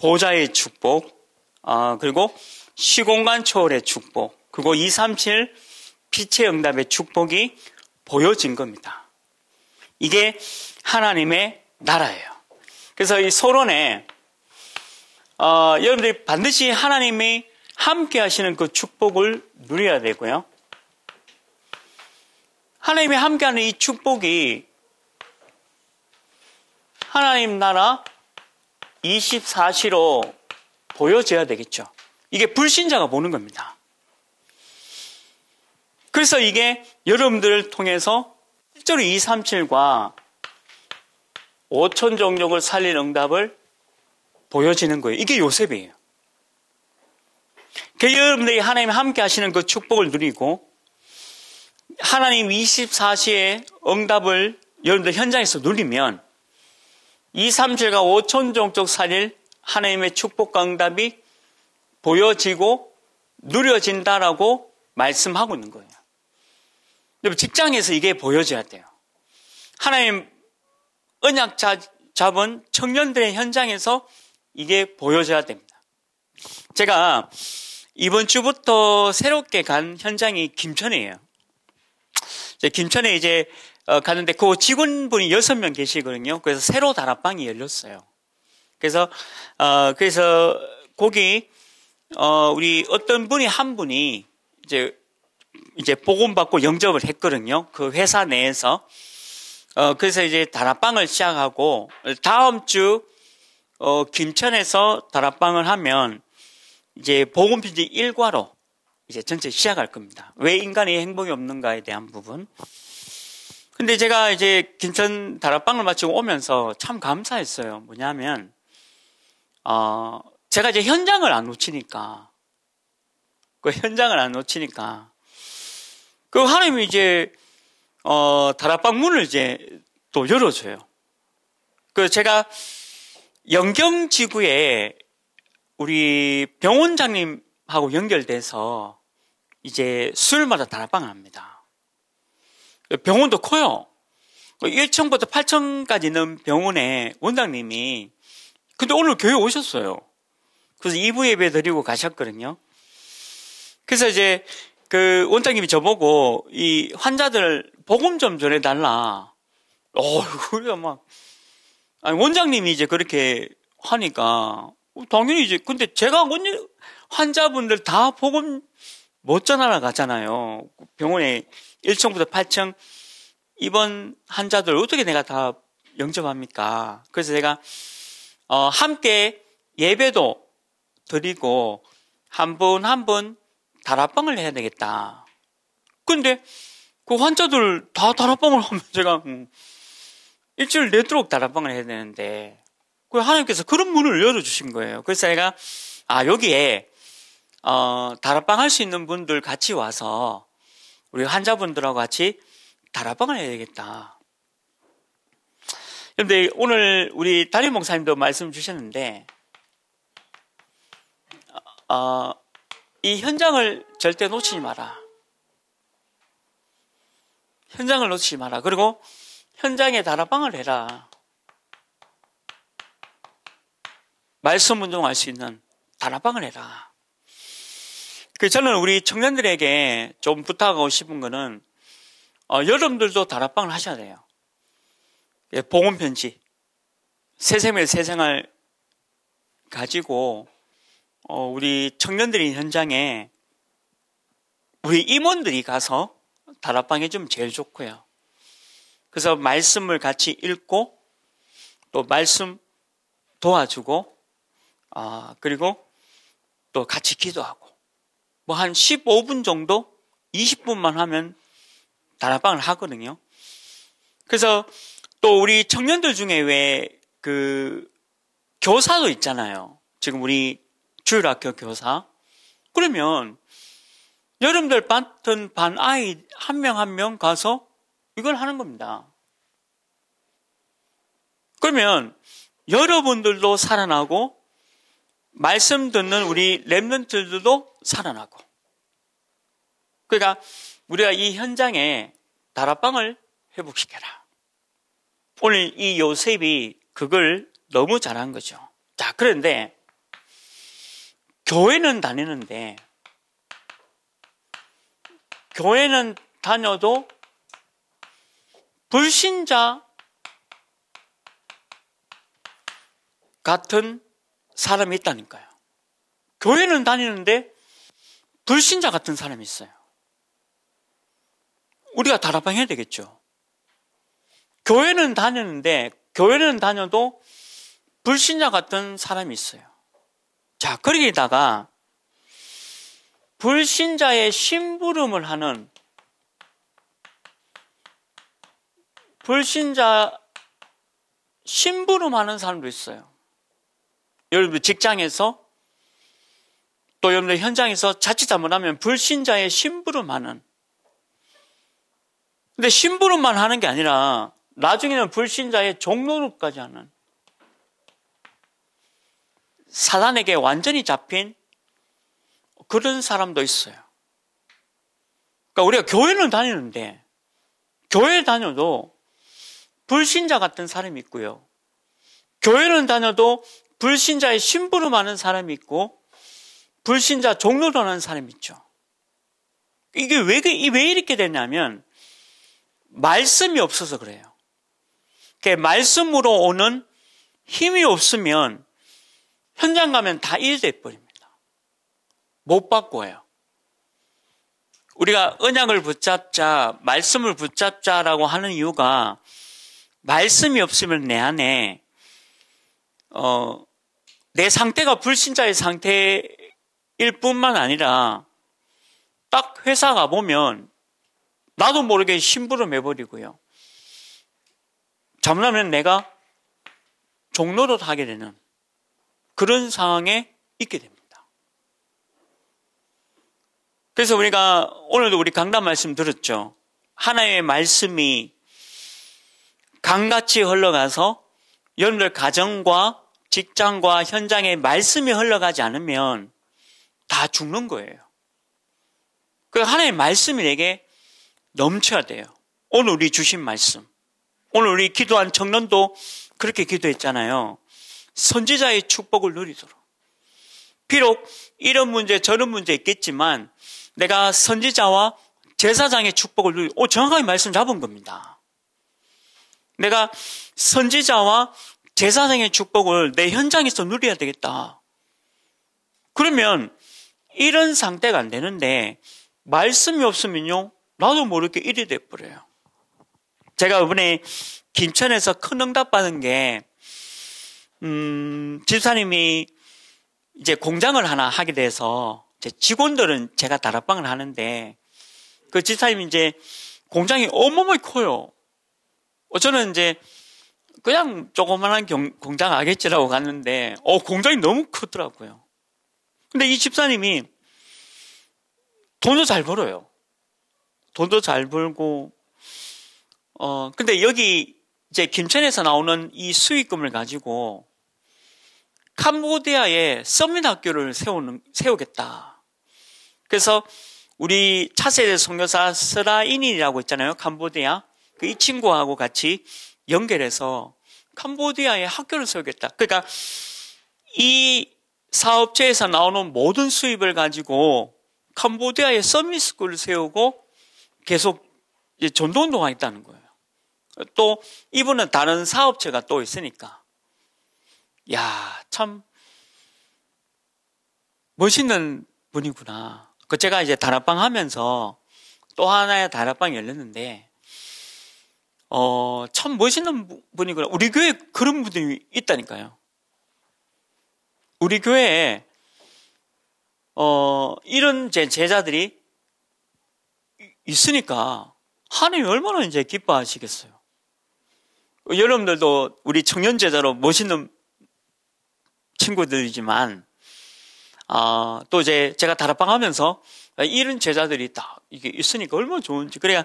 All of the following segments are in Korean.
보좌의 축복, 아, 그리고 시공간 초월의 축복, 그리고 237 빛의 응답의 축복이 보여진 겁니다. 이게 하나님의 나라예요. 그래서 이 소론에 어, 여러분들이 반드시 하나님이 함께 하시는 그 축복을 누려야 되고요. 하나님이 함께하는 이 축복이 하나님 나라 24시로 보여져야 되겠죠. 이게 불신자가 보는 겁니다. 그래서 이게 여러분들을 통해서 실제로 237과 5천 종족을 살린 응답을 보여지는 거예요. 이게 요셉이에요. 그 여러분들이 하나님 함께 하시는 그 축복을 누리고 하나님 24시에 응답을 여러분들 현장에서 누리면 2, 3주가 5천 종족 살일 하나님의 축복강답이 보여지고 누려진다라고 말씀하고 있는 거예요. 여러분 직장에서 이게 보여져야 돼요. 하나님 은약 잡은 청년들의 현장에서 이게 보여져야 됩니다. 제가 이번 주부터 새롭게 간 현장이 김천이에요. 김천에 이제 어, 갔는데 그 직원분이 여섯 명 계시거든요. 그래서 새로 다락방이 열렸어요. 그래서 어, 그래서 거기 어, 우리 어떤 분이 한 분이 이제 이제 복음 받고 영접을 했거든요. 그 회사 내에서 어, 그래서 이제 다락방을 시작하고 다음 주 어, 김천에서 다락방을 하면 이제 복음 편지 일과로 이제 전체 시작할 겁니다. 왜인간의 행복이 없는가에 대한 부분. 근데 제가 이제 김천 다락방을 마치고 오면서 참 감사했어요. 뭐냐면, 어, 제가 이제 현장을 안 놓치니까, 그 현장을 안 놓치니까, 그 하나님이 이제, 어, 다락방 문을 이제 또 열어줘요. 그 제가 영경 지구에 우리 병원장님하고 연결돼서 이제 수요일마다 다락방을 합니다. 병원도 커요. 1층부터 그 8층까지 있는 병원에 원장님이 근데 오늘 교회 오셨어요. 그래서 2부 예배 드리고 가셨거든요. 그래서 이제 그 원장님이 저보고 이 환자들 복음 좀 전해달라. 어, 그래서 막 아니 원장님이 이제 그렇게 하니까 어, 당연히 이제 근데 제가 환자분들 다 복음 못 전하러 가잖아요. 병원에 1층부터 8층 이번 환자들 어떻게 내가 다 영접합니까? 그래서 제가 어, 함께 예배도 드리고 한 분 한 분 다락방을 해야 되겠다. 근데 그 환자들 다 다락방을 하면 제가 음, 일주일 내도록 다락방을 해야 되는데 그 하나님께서 그런 문을 열어주신 거예요. 그래서 제가 아 여기에 어, 다락방 할 수 있는 분들 같이 와서 우리 환자분들하고 같이 다락방을 해야 되겠다. 그런데 오늘 우리 다임 목사님도 말씀 주셨는데 어, 이 현장을 절대 놓치지 마라. 현장을 놓치지 마라. 그리고 현장에 다락방을 해라. 말씀 운동할 수 있는 다락방을 해라. 그 저는 우리 청년들에게 좀 부탁하고 싶은 거는 어, 여러분들도 다락방을 하셔야 돼요. 예, 봉헌 편지, 새생일 새생활 가지고 어, 우리 청년들이 현장에 우리 임원들이 가서 다락방에 좀 제일 좋고요. 그래서 말씀을 같이 읽고 또 말씀 도와주고 아 그리고 또 같이 기도하고 뭐한 15분 정도? 20분만 하면 다락방을 하거든요. 그래서 또 우리 청년들 중에 왜 그 교사도 있잖아요. 지금 우리 주일학교 교사. 그러면 여름들 같은 반 아이 한명 한명 한 명 가서 이걸 하는 겁니다. 그러면 여러분들도 살아나고 말씀 듣는 우리 랩런트들도 살아나고. 그러니까 우리가 이 현장에 다락방을 회복시켜라. 오늘 이 요셉이 그걸 너무 잘한 거죠. 자, 그런데 교회는 다니는데 교회는 다녀도 불신자 같은 사람이 있다니까요. 교회는 다니는데 불신자 같은 사람이 있어요. 우리가 다락방해야 되겠죠. 교회는 다니는데 교회는 다녀도 불신자 같은 사람이 있어요. 자, 거러기다가 불신자의 심부름을 하는 불신자 심부름하는 사람도 있어요. 여러분들 직장에서 또 여러분들 현장에서 자칫 잘못하면 불신자의 심부름하는 근데 심부름만 하는 게 아니라 나중에는 불신자의 종로로까지 하는 사단에게 완전히 잡힌 그런 사람도 있어요. 그러니까 우리가 교회는 다니는데 교회 다녀도 불신자 같은 사람이 있고요. 교회는 다녀도 불신자의 신부름하는 사람이 있고 불신자 종로를 하는 사람이 있죠. 이게 왜, 그, 왜 이렇게 되냐면 말씀이 없어서 그래요. 그 말씀으로 오는 힘이 없으면 현장 가면 다 일돼 버립니다. 못 바꿔요. 우리가 언약을 붙잡자, 말씀을 붙잡자라고 하는 이유가 말씀이 없으면 내 안에 어, 내 상태가 불신자의 상태일 뿐만 아니라 딱 회사 가보면 나도 모르게 심부름 해버리고요. 잘못하면 내가 종로를 하게 되는 그런 상황에 있게 됩니다. 그래서 우리가 오늘도 우리 강단 말씀 들었죠. 하나의 말씀이 강같이 흘러가서 여러분들 가정과 직장과 현장에 말씀이 흘러가지 않으면 다 죽는 거예요. 그 하나님의 말씀이 내게 넘쳐야 돼요. 오늘 우리 주신 말씀. 오늘 우리 기도한 청년도 그렇게 기도했잖아요. 선지자의 축복을 누리도록. 비록 이런 문제 저런 문제 있겠지만 내가 선지자와 제사장의 축복을 누리 오 정확하게 말씀 잡은 겁니다. 내가 선지자와 제사생의 축복을 내 현장에서 누려야 되겠다. 그러면 이런 상태가 안 되는데 말씀이 없으면요 나도 모르게 일이 돼버려요. 제가 이번에 김천에서 큰 응답 받은 게 음, 집사님이 이제 공장을 하나 하게 돼서 제 직원들은 제가 다락방을 하는데 그 집사님이 이제 공장이 어마어마 커요. 어, 저는 이제 그냥 조그만한 경, 공장 하겠지라고 갔는데, 어, 공장이 너무 크더라고요. 근데 이 집사님이 돈도 잘 벌어요. 돈도 잘 벌고, 어, 근데 여기 이제 김천에서 나오는 이 수익금을 가지고 캄보디아에 서민 학교를 세우는, 세우겠다. 그래서 우리 차세대 성교사 스라인이라고 있잖아요. 캄보디아. 그 이 친구하고 같이 연결해서 캄보디아에 학교를 세우겠다. 그러니까 이 사업체에서 나오는 모든 수입을 가지고 캄보디아에 서미스쿨을 세우고 계속 전도운동 하겠다는 거예요. 또 이분은 다른 사업체가 또 있으니까. 야, 참 멋있는 분이구나. 그 제가 이제 다락방 하면서 또 하나의 다락방 열렸는데 어, 참 멋있는 분이구나. 우리 교회 그런 분이 있다니까요. 우리 교회에, 어, 이런 제 제자들이 있으니까 하나님 얼마나 이제 기뻐하시겠어요. 여러분들도 우리 청년 제자로 멋있는 친구들이지만, 아, 또 이제 제가 다락방 하면서 이런 제자들이 다 이게 있으니까 얼마나 좋은지. 그래야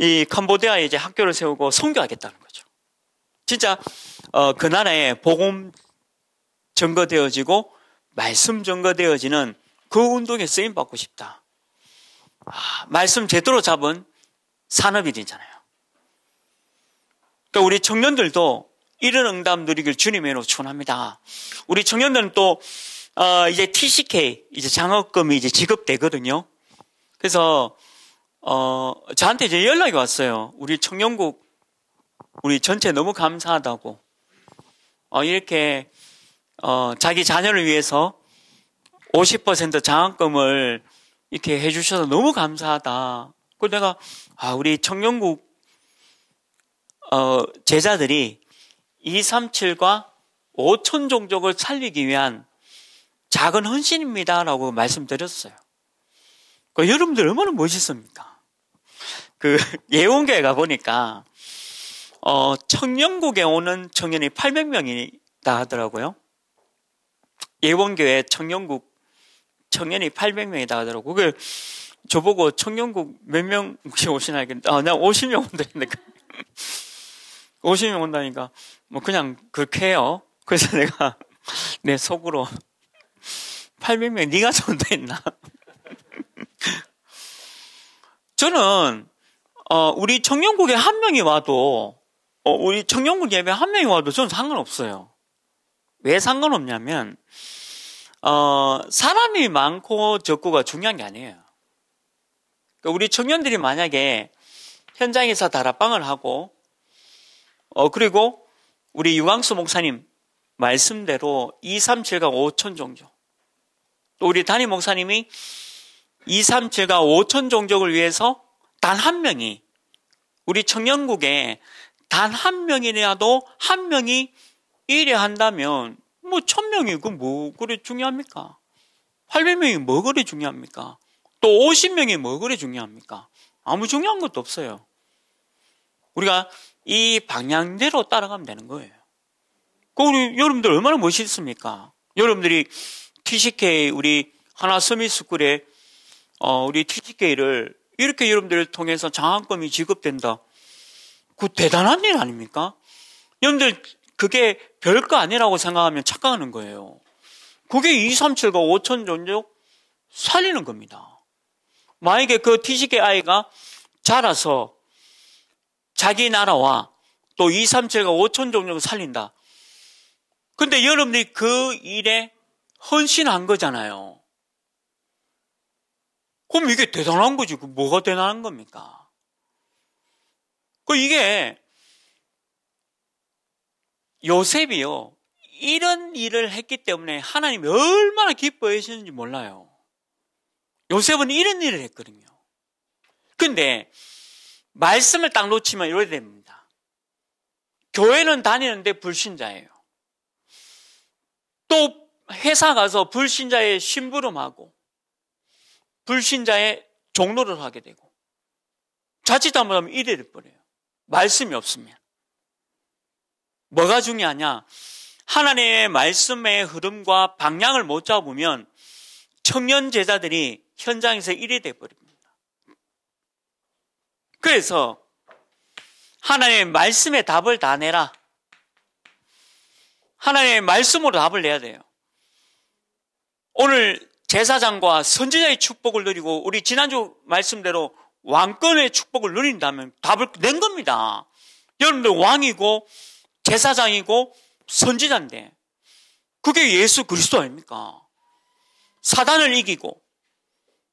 이 캄보디아에 이제 학교를 세우고 선교하겠다는 거죠. 진짜 어, 그 나라에 복음 전거되어지고 말씀 전거되어지는 그 운동에 쓰임 받고 싶다. 아, 말씀 제대로 잡은 산업이되잖아요 그러니까 우리 청년들도 이런 응답 누리길 주님의 로 추원합니다. 우리 청년들은 또 어, 이제 TCK 이제 장학금이 이제 지급되거든요. 그래서 어, 저한테 이제 연락이 왔어요. 우리 청년국, 우리 전체 너무 감사하다고. 어, 이렇게, 어, 자기 자녀를 위해서 50% 장학금을 이렇게 해주셔서 너무 감사하다. 그 내가, 아, 우리 청년국, 어, 제자들이 237과 5천 종족을 살리기 위한 작은 헌신입니다라고 말씀드렸어요. 그 여러분들 얼마나 멋있습니까? 그 예원교회 가보니까 어, 청년국에 오는 청년이 800명이다 하더라고요. 예원교회 청년국 청년이 800명이다 하더라고. 그걸 저보고 청년국 몇 명 혹시 오시나 했는데, 아, 나 50명 온다 했는데. 50명 온다니까, 뭐 그냥 그렇게 해요. 그래서 내가 내 속으로 800명 네가 온다 했나? 저는 어, 우리 청년국에 한 명이 와도, 어, 우리 청년국 예배 한 명이 와도 저는 상관없어요. 왜 상관없냐면, 어, 사람이 많고 적고가 중요한 게 아니에요. 그러니까 우리 청년들이 만약에 현장에서 다락방을 하고, 어, 그리고 우리 유광수 목사님 말씀대로 237과 5천 종교. 또 우리 단임 목사님이 237과 5천 종족을 위해서 단한 명이 우리 청년국에 단 한 명이라도 한 명이 일해 한다면 뭐 천명이그뭐 그리 중요합니까? 800명이 뭐 그리 중요합니까? 또 50명이 뭐 그리 중요합니까? 아무 중요한 것도 없어요. 우리가 이 방향대로 따라가면 되는 거예요. 그 우리 여러분들 얼마나 멋있습니까? 여러분들이 TCK 우리 하나 서미스쿨에 어, 우리 TCK를 이렇게 여러분들을 통해서 장학금이 지급된다. 그 대단한 일 아닙니까? 여러분들 그게 별거 아니라고 생각하면 착각하는 거예요. 그게 237과 5천 종족 살리는 겁니다. 만약에 그 티식의 아이가 자라서 자기 나라와 또 237과 5천 종족을 살린다. 근데 여러분들이 그 일에 헌신한 거잖아요. 그럼 이게 대단한 거지. 그 뭐가 대단한 겁니까? 그 이게 요셉이요. 이런 일을 했기 때문에 하나님이 얼마나 기뻐해 주시는지 몰라요. 요셉은 이런 일을 했거든요. 근데 말씀을 딱 놓치면 이래야 됩니다. 교회는 다니는데 불신자예요. 또 회사 가서 불신자의 심부름하고 불신자의 종로를 하게 되고 자칫 잘못하면 이래 될 뻔해요. 말씀이 없으면. 뭐가 중요하냐? 하나님의 말씀의 흐름과 방향을 못 잡으면 청년 제자들이 현장에서 일이 돼버립니다. 그래서 하나님의 말씀에 답을 다 내라. 하나님의 말씀으로 답을 내야 돼요. 오늘 제사장과 선지자의 축복을 누리고 우리 지난주 말씀대로 왕권의 축복을 누린다면 답을 낸 겁니다. 여러분들 왕이고 제사장이고 선지자인데 그게 예수 그리스도 아닙니까? 사단을 이기고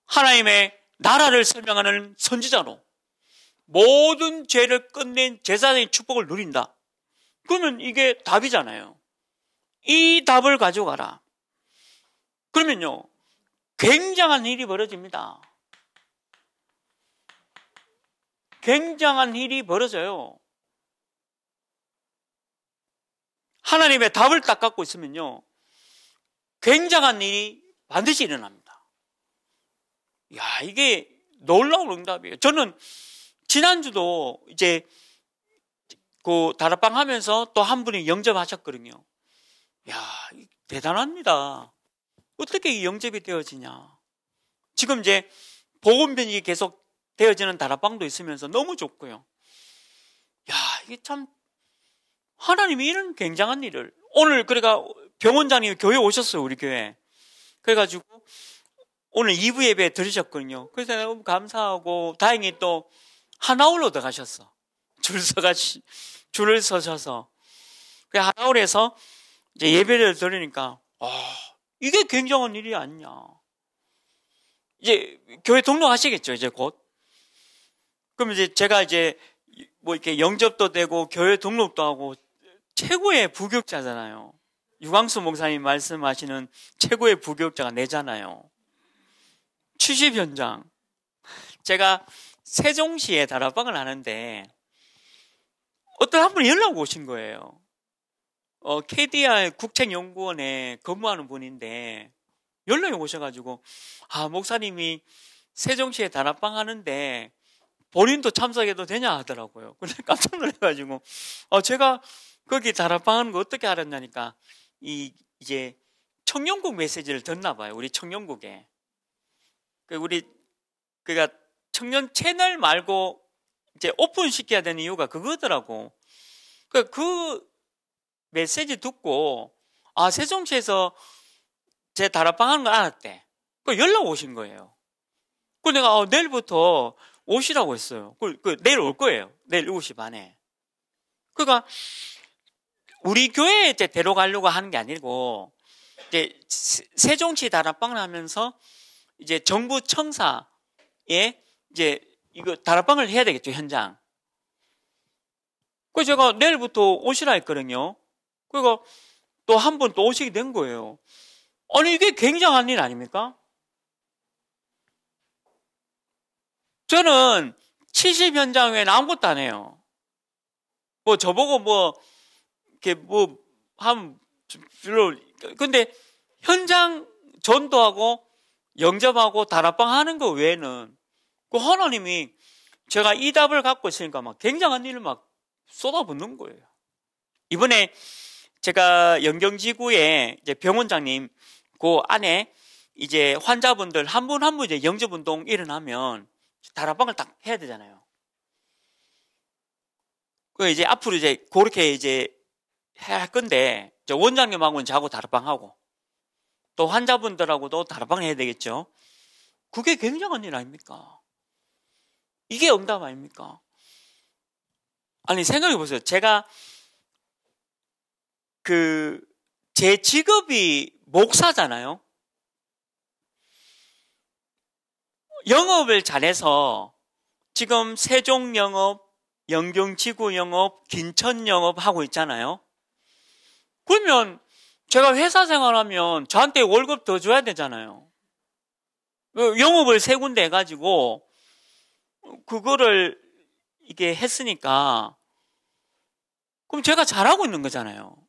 하나님의 나라를 설명하는 선지자로 모든 죄를 끝낸 제사장의 축복을 누린다. 그러면 이게 답이잖아요. 이 답을 가져가라. 그러면요. 굉장한 일이 벌어집니다. 굉장한 일이 벌어져요. 하나님의 답을 딱 갖고 있으면요. 굉장한 일이 반드시 일어납니다. 야, 이게 놀라운 응답이에요. 저는 지난주도 이제 그 다락방 하면서 또 한 분이 영접하셨거든요. 야, 대단합니다. 어떻게 영접이 되어지냐? 지금 이제 보건 변이 계속 되어지는 다락방도 있으면서 너무 좋고요. 야, 이게 참 하나님이 이런 굉장한 일을 오늘 그러니까 병원장님이 교회 오셨어요, 우리 교회. 그래 가지고 오늘 2부 예배 들으셨거든요. 그래서 너무 감사하고 다행히 또 하나홀로 들어가셨어. 줄 서가 줄을 서셔서 그 하나홀에서 이제 예배를 들으니까 어, 이게 굉장한 일이 아니냐. 이제 교회 등록하시겠죠, 이제 곧. 그럼 이제 제가 이제 뭐 이렇게 영접도 되고 교회 등록도 하고 최고의 부격자잖아요. 유광수 목사님 말씀하시는 최고의 부격자가 내잖아요. 취집 현장. 제가 세종시에 다락방을 하는데 어떤 한 분이 연락 오신 거예요. 어, k d i 국책연구원에 근무하는 분인데 연락이 오셔가지고 아 목사님이 세종시에 다락방 하는데 본인도 참석해도 되냐 하더라고요. 근데 깜짝 놀래가지고 어, 제가 거기 다락방 하는 거 어떻게 알았냐니까 이 이제 청년국 메시지를 듣나 봐요. 우리 청년국에 그 우리 그니까 청년 채널 말고 이제 오픈 시켜야 되는 이유가 그거더라고. 그러니까 그 메시지 듣고 아 세종시에서 제 다락방 하는 거 알았대. 그 연락 오신 거예요. 그 내가 어, 내일부터 오시라고 했어요. 그, 그 내일 올 거예요. 내일 7시 반에. 그러니까 우리 교회에 이제 데려가려고 하는 게 아니고 이제 세종시 다락방을 하면서 이제 정부 청사에 이제 이거 다락방을 해야 되겠죠 현장. 그 제가 내일부터 오시라 했거든요. 그리고또한번또 오시게 된 거예요. 아니 이게 굉장한 일 아닙니까? 저는 70 현장 외에 아무것도 안 해요. 뭐 저보고 뭐 이렇게 뭐한 별로 근데 현장 전도하고 영접하고 다락방 하는 거 외에는 그 하나님이 제가 이 답을 갖고 있으니까 막 굉장한 일을 막 쏟아붓는 거예요. 이번에 제가 연경지구에 이제 병원장님 그 안에 이제 환자분들 한 분 한 분 이제 영접운동 일어나면 다락방을 딱 해야 되잖아요. 그 이제 앞으로 이제 그렇게 이제 해야 할 건데 원장님하고는 자고 다락방하고 또 환자분들하고도 다락방 해야 되겠죠. 그게 굉장한 일 아닙니까? 이게 응답 아닙니까? 아니 생각해 보세요. 제가 그, 제 직업이 목사잖아요? 영업을 잘해서 지금 세종 영업, 영경 지구 영업, 김천 영업 하고 있잖아요? 그러면 제가 회사 생활하면 저한테 월급 더 줘야 되잖아요. 영업을 세 군데 해가지고 그거를 이게 했으니까 그럼 제가 잘하고 있는 거잖아요.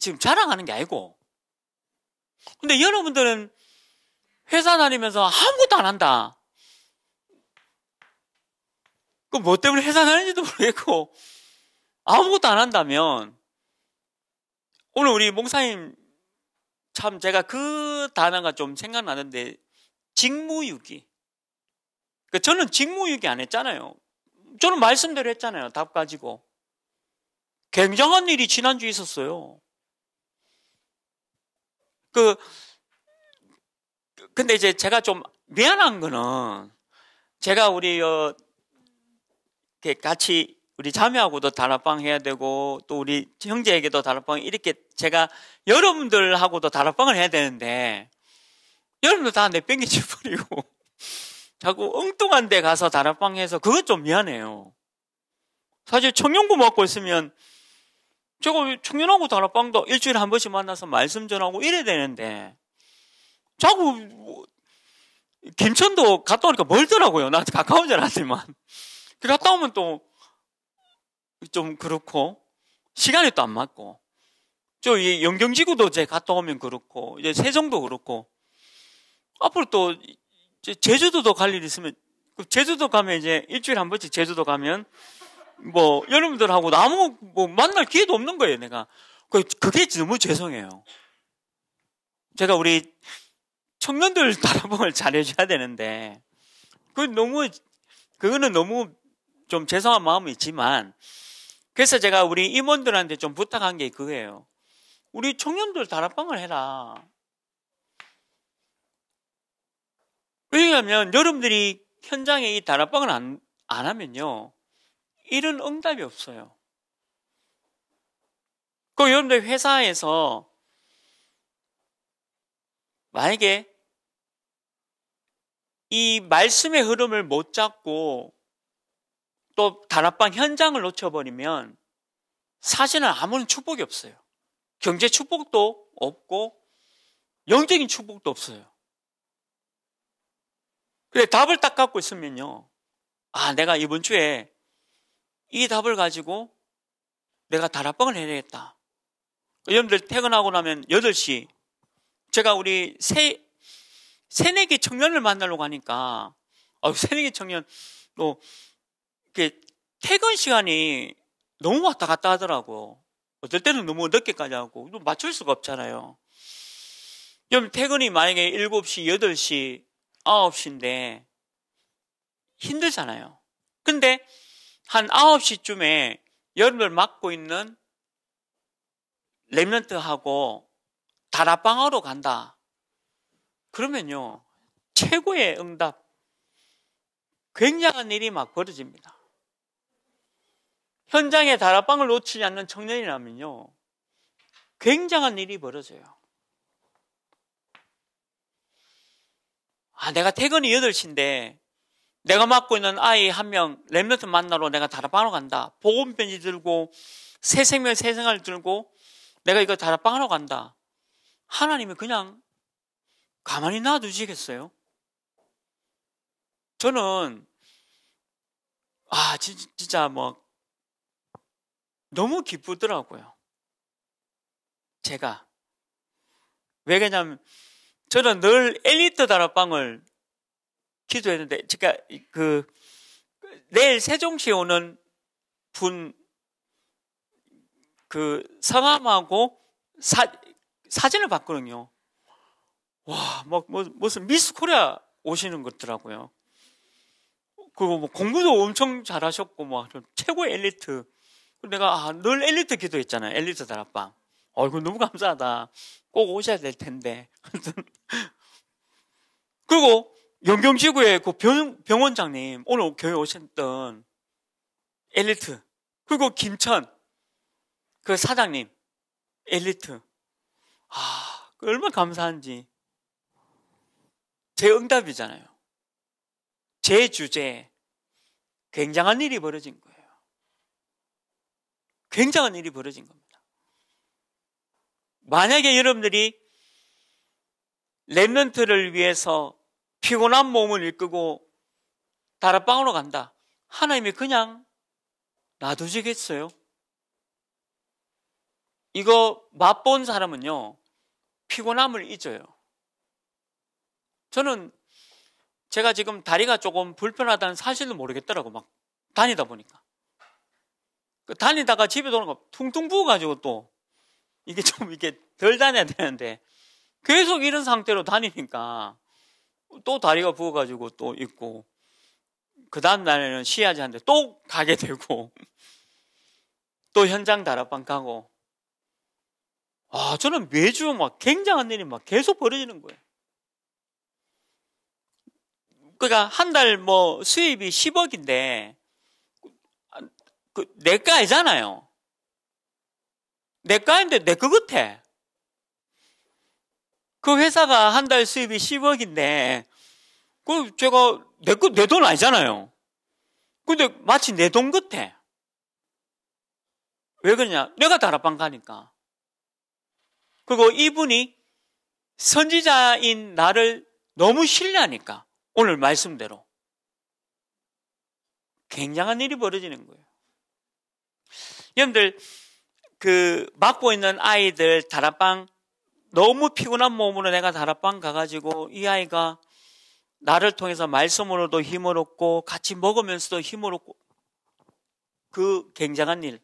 지금 자랑하는 게 아니고. 근데 여러분들은 회사 다니면서 아무것도 안 한다. 그뭐 때문에 회사 다니는지도 모르겠고 아무것도 안 한다면 오늘 우리 몽사님 참 제가 그 단어가 좀 생각나는데 직무유기. 그 저는 직무유기 안 했잖아요. 저는 말씀대로 했잖아요. 답 가지고. 굉장한 일이 지난주에 있었어요. 그 근데 이제 제가 좀 미안한 거는 제가 우리 어 같이 우리 자매하고도 다락방 해야 되고 또 우리 형제에게도 다락방 이렇게 제가 여러분들하고도 다락방을 해야 되는데 여러분들 다 내뺑기지 버리고 자꾸 엉뚱한 데 가서 다락방 해서 그것 좀 미안해요. 사실 청년구 먹고 있으면 제가 청년하고 다락방도 일주일에 한 번씩 만나서 말씀 전하고 이래 야 되는데 자꾸 뭐, 김천도 갔다 오니까 멀더라고요. 나한테 가까운 줄 알았지만 그 갔다 오면 또 좀 그렇고 시간이 또 안 맞고 저 영경지구도 제 갔다 오면 그렇고 이제 세종도 그렇고 앞으로 또 제주도도 갈일 있으면 그 제주도 가면 이제 일주일에 한 번씩 제주도 가면 뭐 여러분들하고 아무 뭐 만날 기회도 없는 거예요, 내가. 그, 그게 너무 죄송해요. 제가 우리 청년들 다락방을 잘해줘야 되는데, 그 너무, 그거는 너무 좀 죄송한 마음이 있지만, 그래서 제가 우리 임원들한테 좀 부탁한 게 그거예요. 우리 청년들 다락방을 해라. 왜냐하면 여러분들이 현장에 이 다락방을 안, 안 하면요. 이런 응답이 없어요. 그럼 여러분들 회사에서 만약에 이 말씀의 흐름을 못 잡고 또 단합방 현장을 놓쳐버리면 사실은 아무런 축복이 없어요. 경제 축복도 없고 영적인 축복도 없어요. 근데 답을 딱 갖고 있으면요. 아, 내가 이번 주에 이 답을 가지고 내가 다락방을 해야겠다. 여러분들 퇴근하고 나면 8시 제가 우리 새, 새내기 청년을 만나려고 하니까 아, 새내기 청년 또이 퇴근 시간이 너무 왔다 갔다 하더라고. 어떨 때는 너무 늦게까지 하고 맞출 수가 없잖아요. 여러분 퇴근이 만약에 7시, 8시, 9시인데 힘들잖아요. 근데 한 9시쯤에 여름을 맞고 있는 랩런트하고 다락방으로 간다. 그러면요, 최고의 응답. 굉장한 일이 막 벌어집니다. 현장에 다락방을 놓치지 않는 청년이라면요, 굉장한 일이 벌어져요. 아, 내가 퇴근이 8시인데, 내가 맡고 있는 아이 한 명 렘넌트 만나러 내가 다락방으로 간다. 보건 편지 들고 새 생명 새 생활 들고 내가 이거 다락방으로 간다. 하나님이 그냥 가만히 놔두시겠어요? 저는 아 진짜 뭐 너무 기쁘더라고요. 제가 왜 그냐면 저는 늘 엘리트 다락방을 기도했는데, 그러니까 그 내일 세종시에 오는 분 그 성함하고 사 사진을 봤거든요. 와, 막 뭐, 무슨 미스 코리아 오시는 것더라고요. 그리고 뭐 공부도 엄청 잘하셨고 뭐 최고의 엘리트. 내가 아, 늘 엘리트 기도했잖아요. 엘리트 다락방. 이굴 너무 감사하다. 꼭 오셔야 될 텐데. 그리고 영경지구의 그 병, 병원장님, 오늘 교회 오셨던 엘리트, 그리고 김천, 그 사장님, 엘리트. 아, 그 얼마나 감사한지. 제 응답이잖아요. 제 주제에 굉장한 일이 벌어진 거예요. 굉장한 일이 벌어진 겁니다. 만약에 여러분들이 랩런트를 위해서 피곤한 몸을 이끌고 다락방으로 간다. 하나님이 그냥 놔두시겠어요? 이거 맛본 사람은요, 피곤함을 잊어요. 저는 제가 지금 다리가 조금 불편하다는 사실도 모르겠더라고, 막 다니다 보니까. 그 다니다가 집에 도는 거 퉁퉁 부어가지고 또 이게 좀 이게 덜 다녀야 되는데 계속 이런 상태로 다니니까 또 다리가 부어가지고 또 있고 그 다음 날에는 시야지 한데 또 가게 되고 또 현장 다락방 가고 아 저는 매주 막 굉장한 일이 막 계속 벌어지는 거예요. 그러니까 한 달 뭐 수입이 10억인데 그 내과이잖아요. 내과인데 내거 끝에 그 회사가 한 달 수입이 10억인데, 그 제가 내거내돈 아니잖아요. 근데 마치 내 돈 같아. 왜 그러냐? 내가 다락방 가니까. 그리고 이분이 선지자인 나를 너무 신뢰하니까 오늘 말씀대로 굉장한 일이 벌어지는 거예요. 여러분들 그 맡고 있는 아이들 다락방 너무 피곤한 몸으로 내가 다락방 가가지고 이 아이가 나를 통해서 말씀으로도 힘을 얻고 같이 먹으면서도 힘을 얻고 그 굉장한 일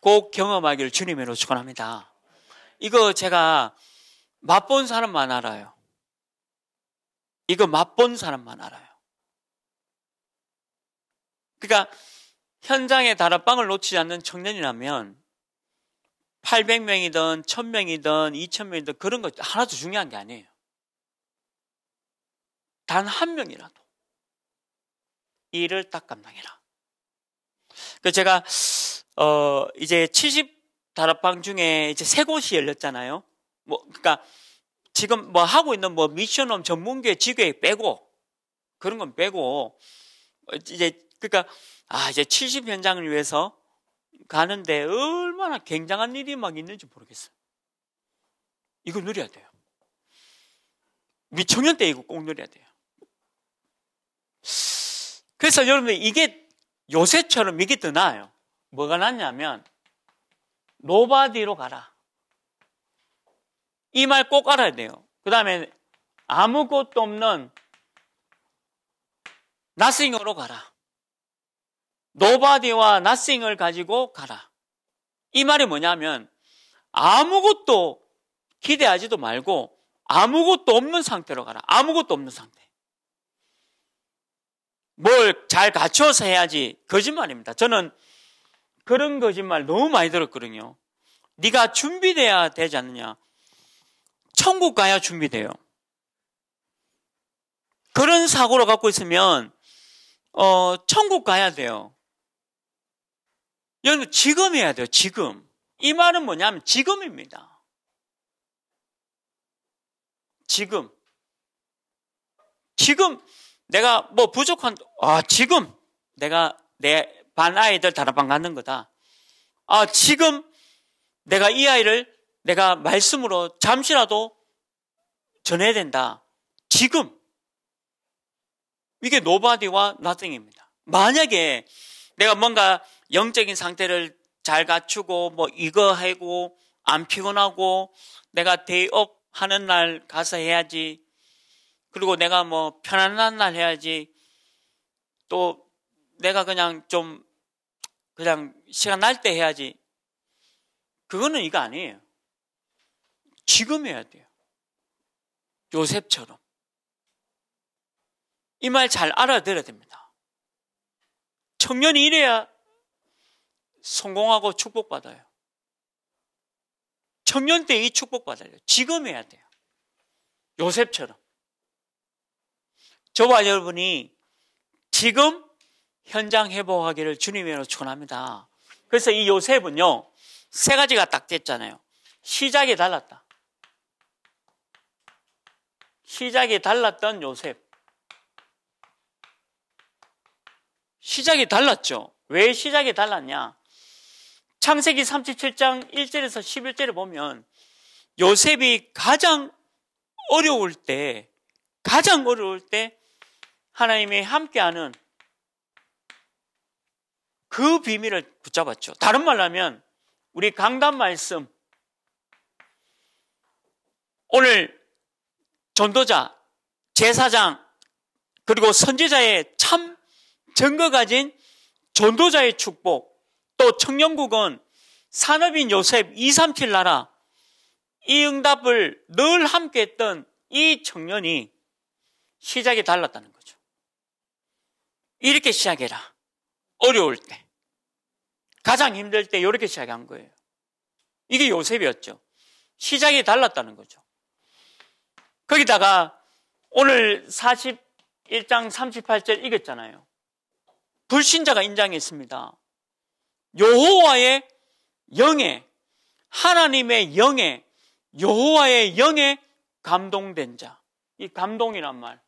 꼭 경험하기를 주님으로 축원합니다. 이거 제가 맛본 사람만 알아요. 이거 맛본 사람만 알아요. 그러니까 현장에 다락방을 놓치지 않는 청년이라면 800명이든 1000명이든 2000명이든 그런 거 하나도 중요한 게 아니에요. 단 한 명이라도 일을 딱 감당해라. 그 제가 어 이제 70 다락방 중에 이제 세 곳이 열렸잖아요. 뭐 그러니까 지금 뭐 하고 있는 뭐 미션홈 전문교회 지교회 빼고 그런 건 빼고 이제 그러니까 아 이제 70 현장을 위해서 가는데 얼마나 굉장한 일이 막 있는지 모르겠어요. 이걸 누려야 돼요. 미청년 때 이거 꼭 누려야 돼요. 그래서 여러분 이게 요새처럼 이게 더 나아요. 뭐가 낫냐면 노바디로 가라. 이 말 꼭 알아야 돼요. 그 다음에 아무것도 없는 나싱으로 가라. 노바디와나 o 을 가지고 가라. 이 말이 뭐냐면 아무것도 기대하지도 말고 아무것도 없는 상태로 가라. 아무것도 없는 상태. 뭘 잘 갖춰서 해야지 거짓말입니다. 저는 그런 거짓말 너무 많이 들었거든요. 네가 준비돼야 되지 않느냐. 천국 가야 준비돼요. 그런 사고를 갖고 있으면 어, 천국 가야 돼요. 여러분, 지금 해야 돼요, 지금. 이 말은 뭐냐면 지금입니다. 지금. 지금 내가 뭐 부족한, 아, 지금 내가 내 반 아이들 다락방 가는 거다. 아, 지금 내가 이 아이를 내가 말씀으로 잠시라도 전해야 된다. 지금. 이게 노바디와 나등입니다 만약에 내가 뭔가 영적인 상태를 잘 갖추고 뭐 이거 하고 안 피곤하고 내가 대업 하는 날 가서 해야지. 그리고 내가 뭐 편안한 날 해야지. 또 내가 그냥 좀 그냥 시간 날 때 해야지. 그거는 이거 아니에요. 지금 해야 돼요. 요셉처럼. 이 말 잘 알아들어야 됩니다. 청년이 이래야 성공하고 축복받아요. 청년 때 이 축복받아요. 지금 해야 돼요. 요셉처럼. 저와 여러분이 지금 현장 회복하기를 주님으로 축원합니다. 그래서 이 요셉은요. 세 가지가 딱 됐잖아요. 시작이 달랐다. 시작이 달랐던 요셉. 시작이 달랐죠. 왜 시작이 달랐냐? 창세기 37장 1절에서 11절에 보면 요셉이 가장 어려울 때, 가장 어려울 때 하나님이 함께하는 그 비밀을 붙잡았죠. 다른 말로 하면 우리 강단 말씀 오늘 전도자, 제사장 그리고 선지자의 참 증거 가진 전도자의 축복 또 청년국은 산업인 요셉 237 나라 이 응답을 늘 함께 했던 이 청년이 시작이 달랐다는 거죠. 이렇게 시작해라. 어려울 때. 가장 힘들 때 이렇게 시작한 거예요. 이게 요셉이었죠. 시작이 달랐다는 거죠. 거기다가 오늘 41장 38절 읽었잖아요. 불신자가 인장했습니다. 여호와의 영에 하나님의 영에 여호와의 영에 감동된 자. 이 감동이란 말.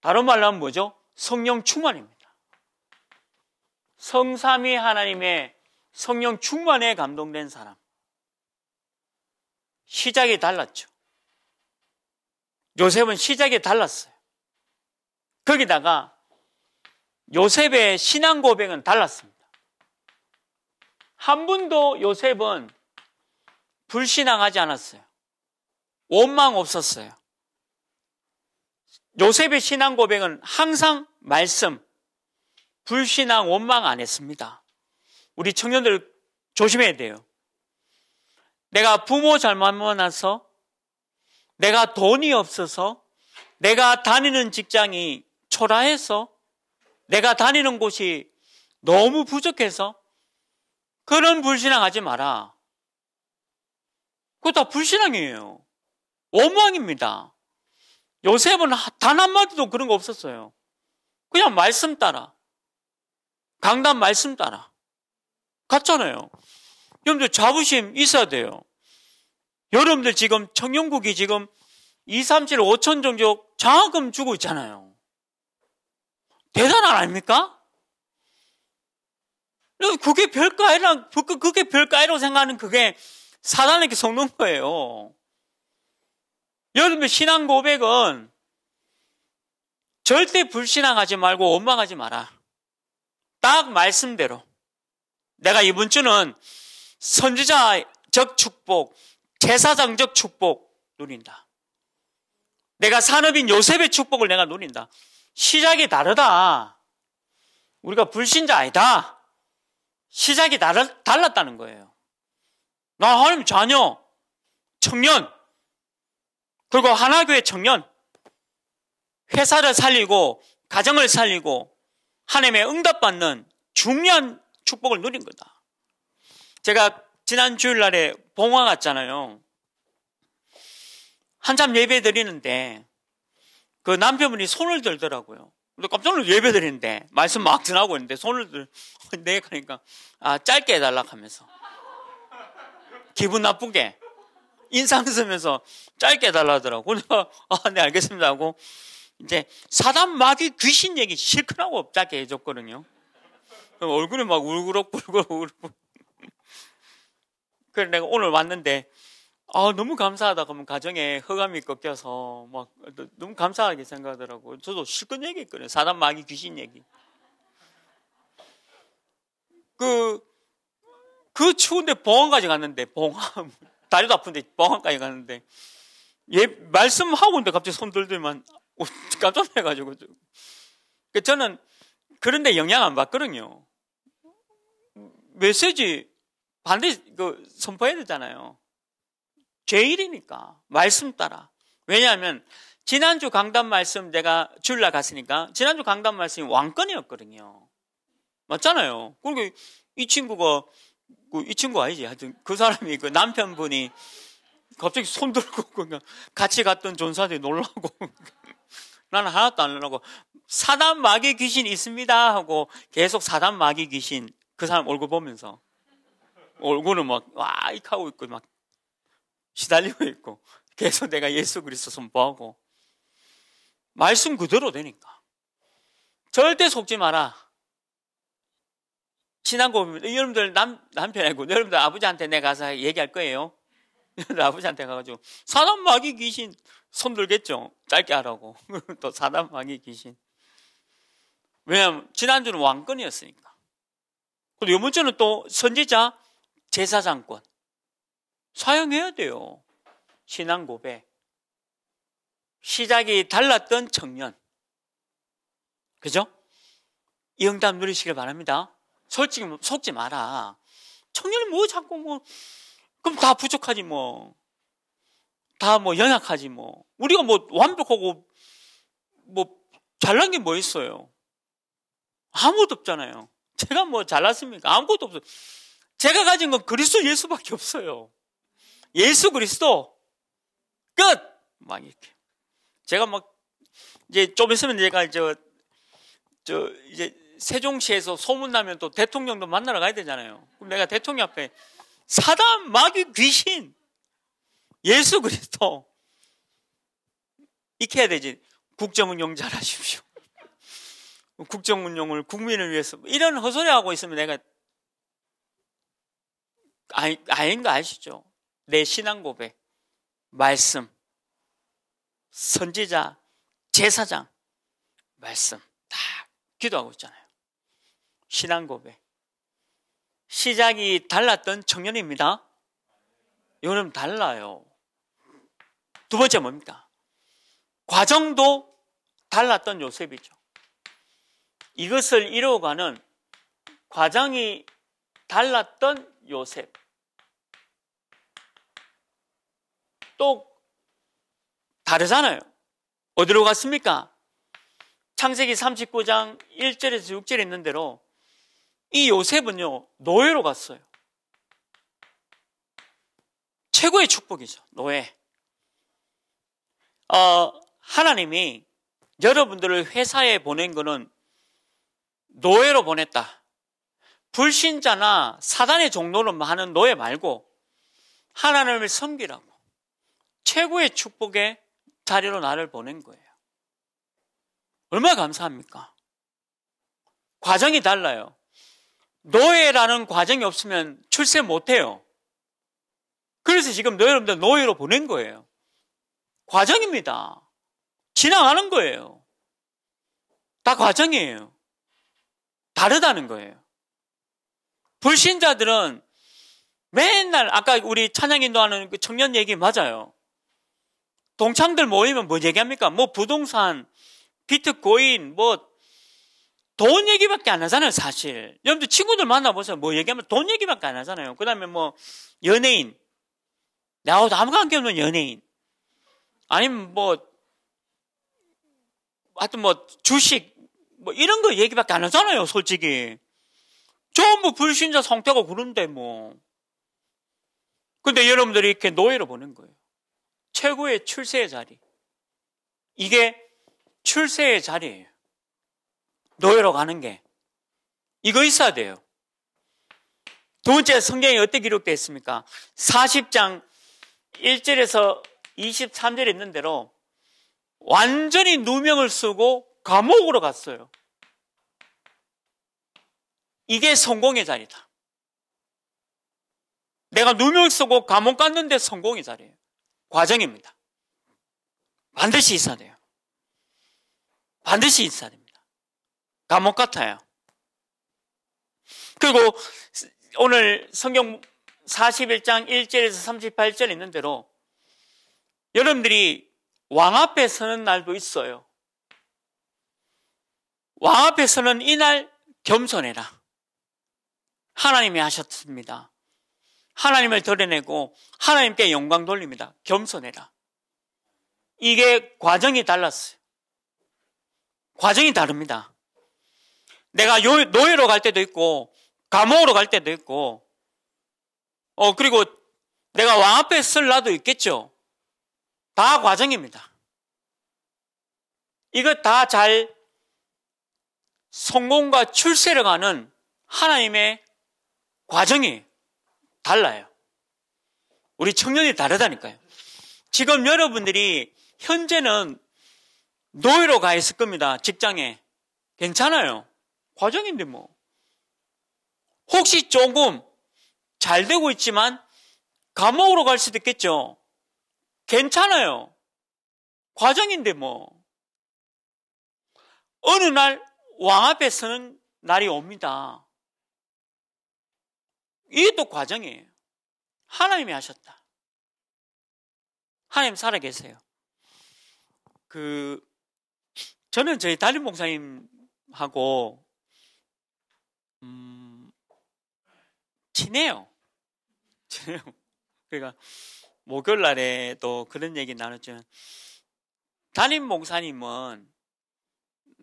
다른 말로 하면 뭐죠? 성령 충만입니다. 성삼위 하나님의 성령 충만에 감동된 사람. 시작이 달랐죠. 요셉은 시작이 달랐어요. 거기다가 요셉의 신앙 고백은 달랐습니다. 한분도 요셉은 불신앙하지 않았어요. 원망 없었어요. 요셉의 신앙 고백은 항상 말씀, 불신앙, 원망 안 했습니다. 우리 청년들 조심해야 돼요. 내가 부모 잘못 만나서, 내가 돈이 없어서, 내가 다니는 직장이 초라해서, 내가 다니는 곳이 너무 부족해서, 그런 불신앙 하지 마라. 그거 다 불신앙이에요. 원망입니다. 요셉은 단 한마디도 그런 거 없었어요. 그냥 말씀 따라. 강단 말씀 따라. 갔잖아요. 여러분들 자부심 있어야 돼요. 여러분들 지금 청년국이 지금 2, 3, 7, 5천 정도 장학금 주고 있잖아요. 대단한 아닙니까? 그게 별거 아니라, 그, 그게 별거 아니라고 생각하는 그게 사단에게 속는 거예요. 여러분의 신앙 고백은 절대 불신앙하지 말고 원망하지 마라. 딱 말씀대로. 내가 이번 주는 선지자적 축복, 제사장적 축복 누린다. 내가 산업인 요셉의 축복을 내가 누린다. 시작이 다르다. 우리가 불신자 아니다. 시작이 달랐다는 거예요. 나 하나님 자녀, 청년, 그리고 하나교회 청년, 회사를 살리고, 가정을 살리고, 하나님의 응답받는 중요한 축복을 누린 거다. 제가 지난 주일날에 봉화 갔잖아요. 한참 예배 드리는데, 그 남편분이 손을 들더라고요. 근데 깜짝 놀라 예배 드리는데 말씀 막전하고 있는데 손을 들 내가 하니까 그러니까, 아 짧게 해달라 하면서 기분 나쁘게 인상 쓰면서 짧게 해달라 하더라고. 그래 아네 알겠습니다 하고 이제 사단 마귀 귀신 얘기 실컷하고 짧게 해줬거든요. 얼굴이 막 울그럭불그럭 울그럭. 그래 내가 오늘 왔는데 아, 너무 감사하다 그러면 가정에 허감이 꺾여서 막 너무 감사하게 생각하더라고요. 저도 실컷 얘기했거든요. 사단 마귀 귀신 얘기. 그, 그 추운데 봉원까지 갔는데, 봉원. 다리도 아픈데 봉원까지 갔는데. 예, 말씀하고 있는데 갑자기 손 들더만 깜짝 놀래가지고 저는 그런데 영향 안 받거든요. 메시지 반드시 그 선포해야 되잖아요. 제일이니까 말씀 따라. 왜냐하면 지난주 강단 말씀 내가 줄라 갔으니까 지난주 강단 말씀이 왕건이었거든요 맞잖아요. 그리고 이 친구가 그 이 친구 아니지. 하여튼 그 사람이 그 남편분이 갑자기 손 들고 그 그냥 같이 갔던 전사들이 놀라고 나는 하나도 안 놀라고 사단 마귀 귀신 있습니다 하고 계속 사단 마귀 귀신 그 사람 얼굴 보면서 얼굴은 막 와익 하고 있고 막 시달리고 있고 계속 내가 예수 그리스도 선포하고 말씀 그대로 되니까 절대 속지 마라. 신앙 고백 여러분들 남 남편이고 여러분들 아버지한테 내가 가서 얘기할 거예요. 여러분들 아버지한테 가가지고 사단 마귀 귀신 손들겠죠. 짧게 하라고 또 사단 마귀 귀신. 왜냐하면 지난주는 왕권이었으니까. 그리고 이번 주는 또 선지자 제사장권. 사용해야 돼요. 신앙 고백. 시작이 달랐던 청년. 그죠? 이 응답 누리시길 바랍니다. 솔직히 뭐, 속지 마라. 청년이 뭐 자꾸 뭐, 그럼 다 부족하지 뭐. 다 뭐 연약하지 뭐. 우리가 뭐 완벽하고 뭐 잘난 게 뭐 있어요? 아무것도 없잖아요. 제가 뭐 잘났습니까? 아무것도 없어요. 제가 가진 건 그리스도 예수밖에 없어요. 예수 그리스도 끝! 막 이렇게. 제가 막 이제 좀 있으면 얘가 저, 저 이제 세종시에서 소문나면 또 대통령도 만나러 가야 되잖아요. 그럼 내가 대통령 앞에 사단, 마귀, 귀신, 예수 그리스도 이렇게 해야 되지. 국정운영 잘 하십시오. 국정운영을 국민을 위해서 이런 허소리 하고 있으면 내가 아니, 아닌가 아시죠? 내 신앙 고백, 말씀, 선지자, 제사장, 말씀 다 기도하고 있잖아요. 신앙 고백. 시작이 달랐던 청년입니다. 요는 달라요. 두 번째 뭡니까? 과정도 달랐던 요셉이죠. 이것을 이루어가는 과정이 달랐던 요셉. 또 다르잖아요. 어디로 갔습니까? 창세기 39장 1절에서 6절에 있는 대로 이 요셉은요, 노예로 갔어요. 최고의 축복이죠, 노예. 어, 하나님이 여러분들을 회사에 보낸 거는 노예로 보냈다. 불신자나 사단의 종로를 하는 노예 말고 하나님을 섬기라고. 최고의 축복의 자리로 나를 보낸 거예요. 얼마나 감사합니까? 과정이 달라요. 노예라는 과정이 없으면 출세 못해요. 그래서 지금 너 여러분들 노예로 보낸 거예요. 과정입니다. 지나가는 거예요. 다 과정이에요. 다르다는 거예요. 불신자들은 맨날 아까 우리 찬양인도 하는 그 청년 얘기 맞아요. 동창들 모이면 뭐 얘기합니까? 뭐 부동산, 비트코인, 뭐 돈 얘기밖에 안 하잖아요, 사실. 여러분들 친구들 만나보세요. 뭐 얘기하면 돈 얘기밖에 안 하잖아요. 그 다음에 뭐 연예인. 나하도 아무 관계없는 연예인. 아니면 뭐 하여튼 뭐 주식 뭐 이런 거 얘기밖에 안 하잖아요, 솔직히. 전부 뭐 불신자 성태고 그런데 뭐. 근데 여러분들이 이렇게 노예로 보는 거예요. 최고의 출세의 자리. 이게 출세의 자리예요. 노예로 가는 게. 이거 있어야 돼요. 두 번째 성경이 어떻게 기록되어 있습니까? 40장 1절에서 23절에 있는 대로 완전히 누명을 쓰고 감옥으로 갔어요. 이게 성공의 자리다. 내가 누명 쓰고 감옥 갔는데 성공의 자리예요. 과정입니다. 반드시 있어야 돼요. 반드시 있어야 됩니다. 감옥 같아요. 그리고 오늘 성경 41장 1절에서 38절에 있는 대로 여러분들이 왕 앞에 서는 날도 있어요. 왕 앞에 서는 이날 겸손해라. 하나님이 하셨습니다. 하나님을 드러내고 하나님께 영광 돌립니다. 겸손해라. 이게 과정이 달랐어요. 과정이 다릅니다. 내가 노예로 갈 때도 있고 감옥으로 갈 때도 있고 어 그리고 내가 왕 앞에 쓸 나도 있겠죠. 다 과정입니다. 이거 다 잘 성공과 출세를 가는 하나님의 과정이 달라요. 우리 청년이 다르다니까요. 지금 여러분들이 현재는 노예로 가 있을 겁니다. 직장에. 괜찮아요. 과정인데 뭐. 혹시 조금 잘 되고 있지만 감옥으로 갈 수도 있겠죠. 괜찮아요. 과정인데 뭐. 어느 날 왕 앞에 서는 날이 옵니다. 이게 또 과정이에요. 하나님이 하셨다. 하나님 살아계세요. 그 저는 저희 담임 목사님하고 음, 친해요. 친해요. 그러니까 목요일 날에도 그런 얘기 나눴지만 담임 목사님은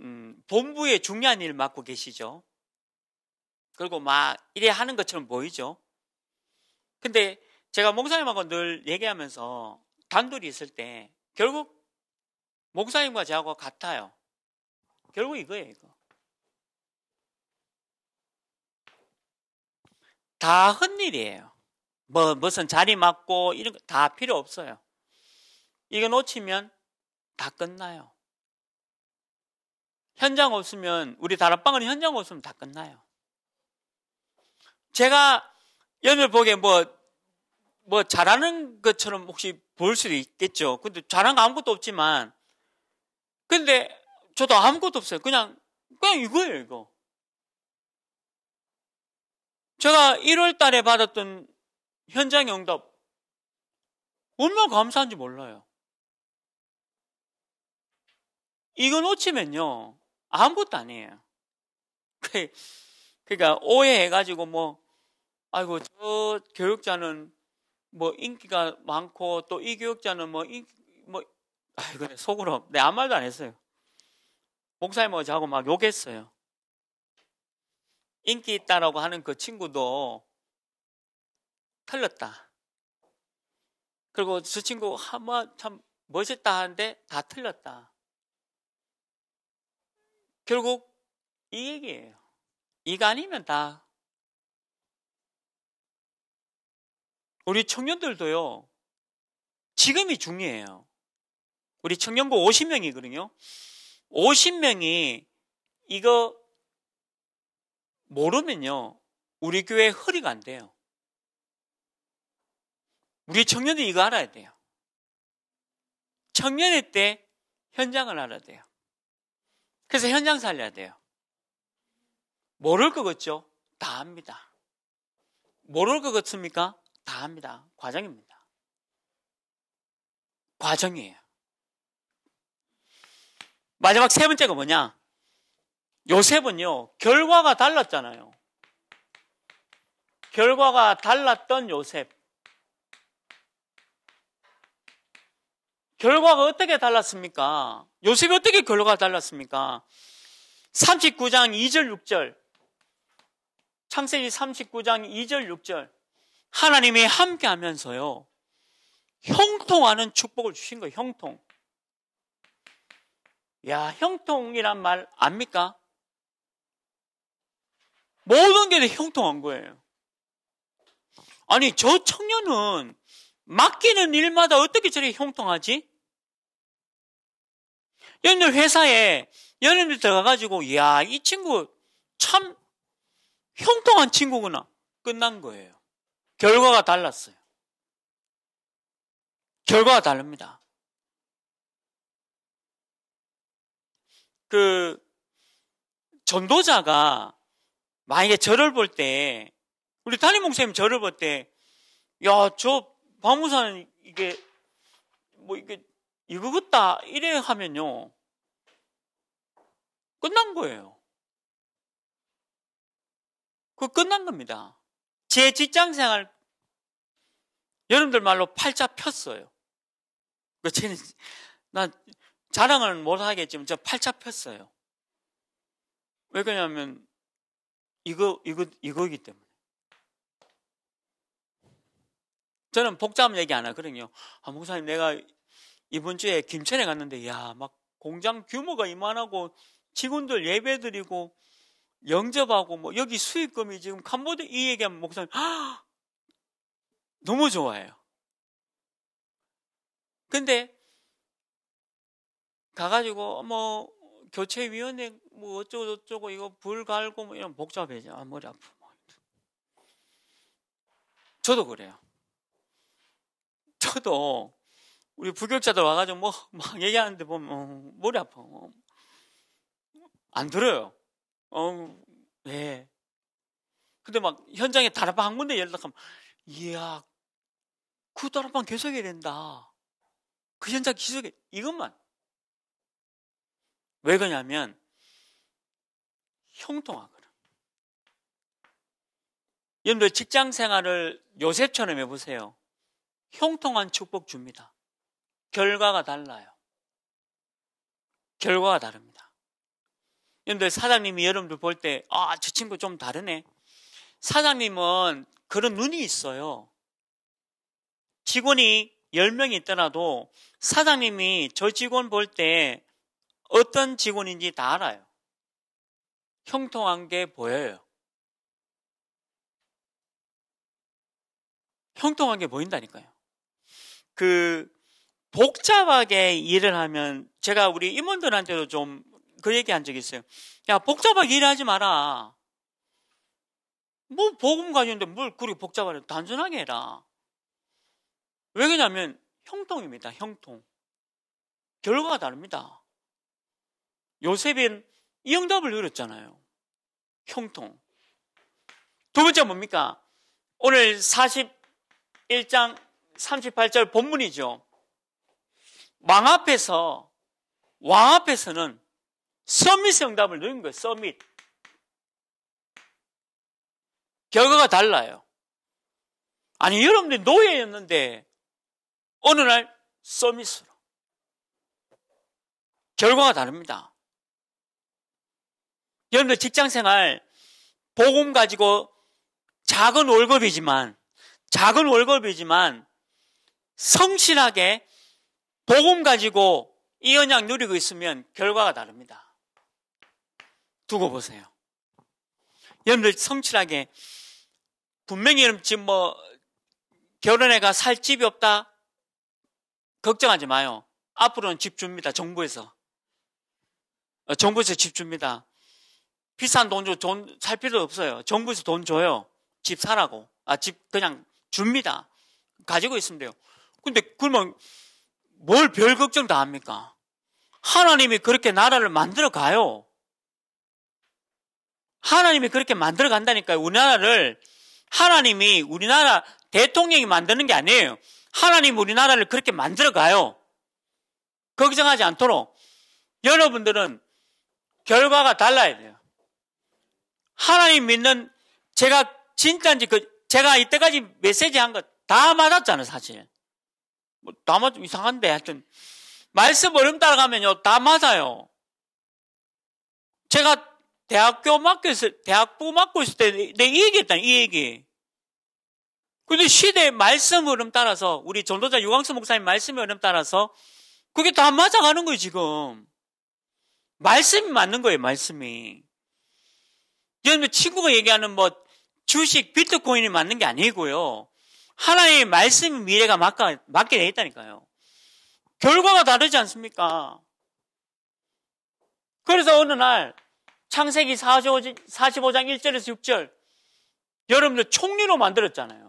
음, 본부의 중요한 일 맡고 계시죠. 그리고 막 이래 하는 것처럼 보이죠. 근데 제가 목사님하고 늘 얘기하면서 단둘이 있을 때 결국 목사님과 저하고 같아요. 결국 이거예요, 이거. 다 헛일이에요. 뭐, 무슨 자리 맡고 이런 거 다 필요 없어요. 이거 놓치면 다 끝나요. 현장 없으면, 우리 다락방은 현장 없으면 다 끝나요. 제가 여러분 보기에 뭐, 뭐 잘하는 것처럼 혹시 볼 수도 있겠죠. 근데 잘한 거 아무것도 없지만, 근데 저도 아무것도 없어요. 그냥, 그냥 이거예요, 이거. 제가 1월 달에 받았던 현장의 응답, 얼마나 감사한지 몰라요. 이거 놓치면요, 아무것도 아니에요. 그러니까 오해해가지고 뭐, 아이고 저 교육자는 뭐 인기가 많고 또 이 교육자는 뭐 인기 뭐 아이고 속으로 내 아무 말도 안 했어요. 목사님 어자하고막 뭐 욕했어요. 인기 있다라고 하는 그 친구도 틀렸다. 그리고 저 친구 한번 뭐 참 멋있다 하는데 다 틀렸다. 결국 이 얘기예요. 이가 아니면 다 우리 청년들도요, 지금이 중요해요. 우리 청년고 50명이거든요. 50명이 이거 모르면요, 우리 교회 허리가 안 돼요. 우리 청년들이 이거 알아야 돼요. 청년의 때 현장을 알아야 돼요. 그래서 현장 살려야 돼요. 모를 것 같죠? 다 압니다. 모를 것 같습니까? 다 합니다. 과정입니다. 과정이에요. 마지막 세 번째가 뭐냐? 요셉은요, 결과가 달랐잖아요. 결과가 달랐던 요셉. 결과가 어떻게 달랐습니까? 요셉이 어떻게 결과가 달랐습니까? 39장 2절 6절. 창세기 39장 2절 6절. 하나님이 함께 하면서요. 형통하는 축복을 주신 거예요. 형통. 야, 형통이란 말 압니까? 모든 게 형통한 거예요. 아니, 저 청년은 맡기는 일마다 어떻게 저렇게 형통하지? 연러들 회사에 연러들 들어가가지고, 야 이 친구 참 형통한 친구구나. 끝난 거예요. 결과가 달랐어요. 결과가 다릅니다. 그 전도자가 만약에 저를 볼 때 우리 담임 목사님 저를 볼때야저 박무사는 이게 뭐 이게 이거 같다 이래 하면요 끝난 거예요. 그 끝난 겁니다. 제 직장 생활, 여러분들 말로 팔자 폈어요. 그난 자랑은 못하겠지만 저 팔자 폈어요. 왜 그러냐면, 이거, 이거, 이거기 이 때문에. 저는 복잡한 얘기 안 하거든요. 아, 목사님, 내가 이번 주에 김천에 갔는데, 야, 막 공장 규모가 이만하고, 직원들 예배 드리고, 영접하고 뭐 여기 수익금이 지금 캄보디이 얘기하면 목사님 헉! 아, 너무 좋아해요. 근데 가가지고 뭐 교체위원회 뭐 어쩌고 저쩌고 이거 불 갈고 뭐 이런 복잡해져 아, 머리 아프. 저도 그래요. 저도 우리 부교자들 와가지고 뭐 막 얘기하는데 보면 어, 머리 아파. 안 들어요. 어, 예. 근데 막 현장에 다락방 한 군데 연락하면, 이야, 그 다락방 계속해야 된다. 그 현장 계속해. 이것만. 왜 그러냐면, 형통하거든. 여러분들 직장 생활을 요셉처럼 해보세요. 형통한 축복 줍니다. 결과가 달라요. 결과가 다릅니다. 여러분 사장님이 여러분들 볼 때, 아, 저 친구 좀 다르네. 사장님은 그런 눈이 있어요. 직원이 10명이 있더라도 사장님이 저 직원 볼 때 어떤 직원인지 다 알아요. 형통한 게 보여요. 형통한 게 보인다니까요. 그 복잡하게 일을 하면 제가 우리 임원들한테도 좀그 얘기한 적이 있어요. 야, 복잡하게 일하지 마라. 뭐, 복음 가지는데 뭘 그리 복잡하게, 단순하게 해라. 왜 그러냐면, 형통입니다, 형통. 결과가 다릅니다. 요셉은 이 응답을 누렸잖아요. 형통. 두 번째 뭡니까? 오늘 41장 38절 본문이죠. 왕 앞에서 왕 앞에서는 서밋 응답을 넣은 거예요. 서밋. 결과가 달라요. 아니 여러분들이 노예였는데 어느 날 서밋으로 결과가 다릅니다. 여러분들 직장생활 복음 가지고 작은 월급이지만 작은 월급이지만 성실하게 복음 가지고 이 언약 누리고 있으면 결과가 다릅니다. 두고 보세요. 여러분들 성실하게 분명히 여러분 지금 뭐 결혼해가 살 집이 없다 걱정하지 마요. 앞으로는 집 줍니다. 정부에서 어, 정부에서 집 줍니다. 비싼 돈 줘, 돈살 필요 없어요. 정부에서 돈 줘요. 집 사라고. 아, 집 그냥 줍니다. 가지고 있으면 돼요. 근데 그러면 뭘 별 걱정 다 합니까? 하나님이 그렇게 나라를 만들어 가요. 하나님이 그렇게 만들어 간다니까요. 우리나라를 하나님이 우리나라 대통령이 만드는 게 아니에요. 하나님 우리나라를 그렇게 만들어 가요. 걱정하지 않도록 여러분들은 결과가 달라야 돼요. 하나님 믿는 제가 진짜인지 그 제가 이때까지 메시지 한 것 다 맞았잖아요, 사실. 뭐다 맞, 이상한데 하여튼. 말씀 얼음 따라가면요, 다 맞아요. 제가 대학교 맡겼 있을, 대학부 맡고 있을 때내 얘기했다, 이 얘기. 근데 시대의 말씀 흐름 따라서, 우리 전도자 유광수 목사님 말씀의 흐름 따라서, 그게 다 맞아가는 거예요, 지금. 말씀이 맞는 거예요, 말씀이. 여러분, 친구가 얘기하는 뭐, 주식, 비트코인이 맞는 게 아니고요. 하나의 말씀이 미래가 맞가, 맞게 돼 있다니까요. 결과가 다르지 않습니까? 그래서 어느 날, 창세기 45장 1절에서 6절 여러분들 총리로 만들었잖아요.